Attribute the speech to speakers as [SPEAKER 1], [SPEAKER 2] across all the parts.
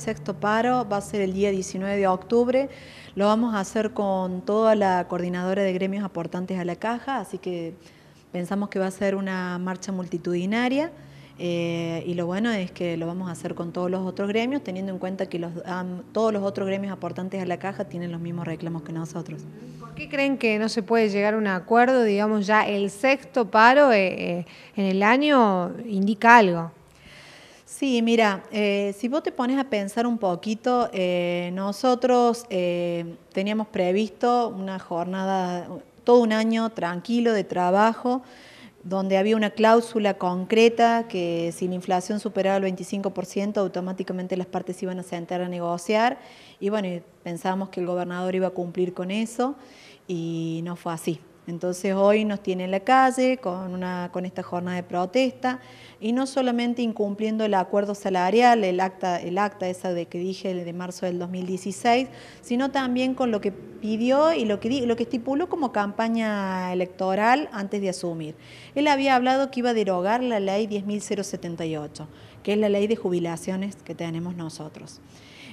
[SPEAKER 1] sexto paro va a ser el día 19 de octubre. Lo vamos a hacer con toda la coordinadora de gremios aportantes a la caja, así que pensamos que va a ser una marcha multitudinaria. Eh, y lo bueno es que lo vamos a hacer con todos los otros gremios, teniendo en cuenta que los, todos los otros gremios aportantes a la caja tienen los mismos reclamos que nosotros.
[SPEAKER 2] ¿Por qué creen que no se puede llegar a un acuerdo? Digamos, ya el sexto paro eh, eh, en el año indica algo. Sí, mira,
[SPEAKER 1] eh, si vos te pones a pensar un poquito, eh, nosotros eh, teníamos previsto una jornada, todo un año tranquilo de trabajo, donde había una cláusula concreta que si la inflación superaba el 25%, automáticamente las partes iban a sentar a negociar. Y bueno, pensábamos que el gobernador iba a cumplir con eso y no fue así. Entonces hoy nos tiene en la calle con, esta jornada de protesta y no solamente incumpliendo el acuerdo salarial, el acta, esa de que dije de marzo del 2016, sino también con lo que pidió y lo que, lo que estipuló como campaña electoral antes de asumir. Él había hablado que iba a derogar la ley 10.078, que es la ley de jubilaciones que tenemos nosotros.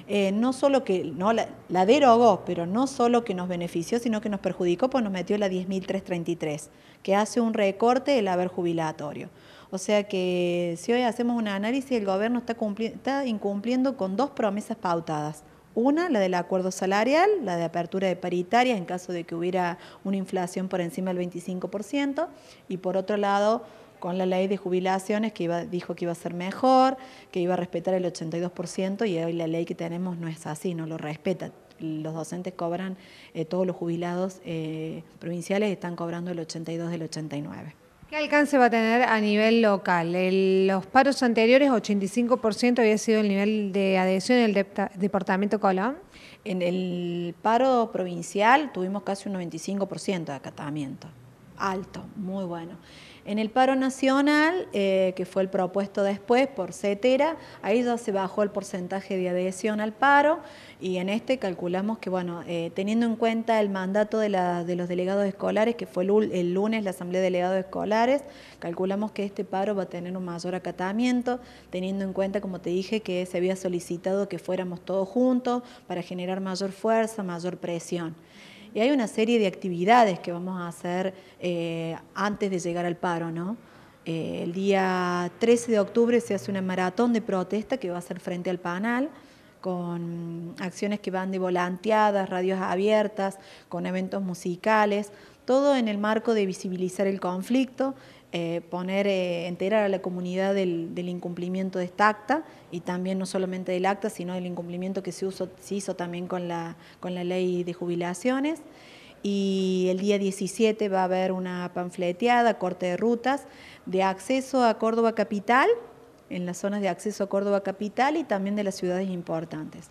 [SPEAKER 1] Eh, no solo que, no, la, derogó, pero no solo que nos benefició, sino que nos perjudicó, pues nos metió la 10.333, que hace un recorte del haber jubilatorio. O sea que si hoy hacemos un análisis, el gobierno está incumpliendo con dos promesas pautadas. Una, la del acuerdo salarial, la de apertura de paritaria en caso de que hubiera una inflación por encima del 25%, y por otro lado, con la ley de jubilaciones que dijo que iba a ser mejor, que iba a respetar el 82% y hoy la ley que tenemos no es así, no lo respeta. Los docentes cobran, eh, todos los jubilados eh, provinciales están cobrando el 82 del 89.
[SPEAKER 2] ¿Qué alcance va a tener a nivel local? los paros anteriores, 85% había sido el nivel de adhesión en el Departamento Colón. En el paro
[SPEAKER 1] provincial tuvimos casi un 95% de acatamiento. Alto, muy bueno. En el paro nacional, eh, que fue el propuesto después por CETERA, ahí ya se bajó el porcentaje de adhesión al paro y en este calculamos que, bueno, eh, teniendo en cuenta el mandato de, los delegados escolares, que fue el lunes la Asamblea de Delegados Escolares, calculamos que este paro va a tener un mayor acatamiento, teniendo en cuenta, como te dije, que se había solicitado que fuéramos todos juntos para generar mayor fuerza, mayor presión. Y hay una serie de actividades que vamos a hacer eh, antes de llegar al paro, ¿no? Eh, el día 13 de octubre se hace una maratón de protesta que va a ser frente al panal con acciones que van de volanteadas, radios abiertas, con eventos musicales, todo en el marco de visibilizar el conflicto, eh, poner, eh, enterar a la comunidad del, del, incumplimiento de esta acta y también no solamente del acta, sino del incumplimiento que se, se hizo también con la, con la ley de jubilaciones y el día 17 va a haber una panfleteada, corte de rutas de acceso a Córdoba Capital en las zonas de acceso a Córdoba Capital y también de las ciudades importantes.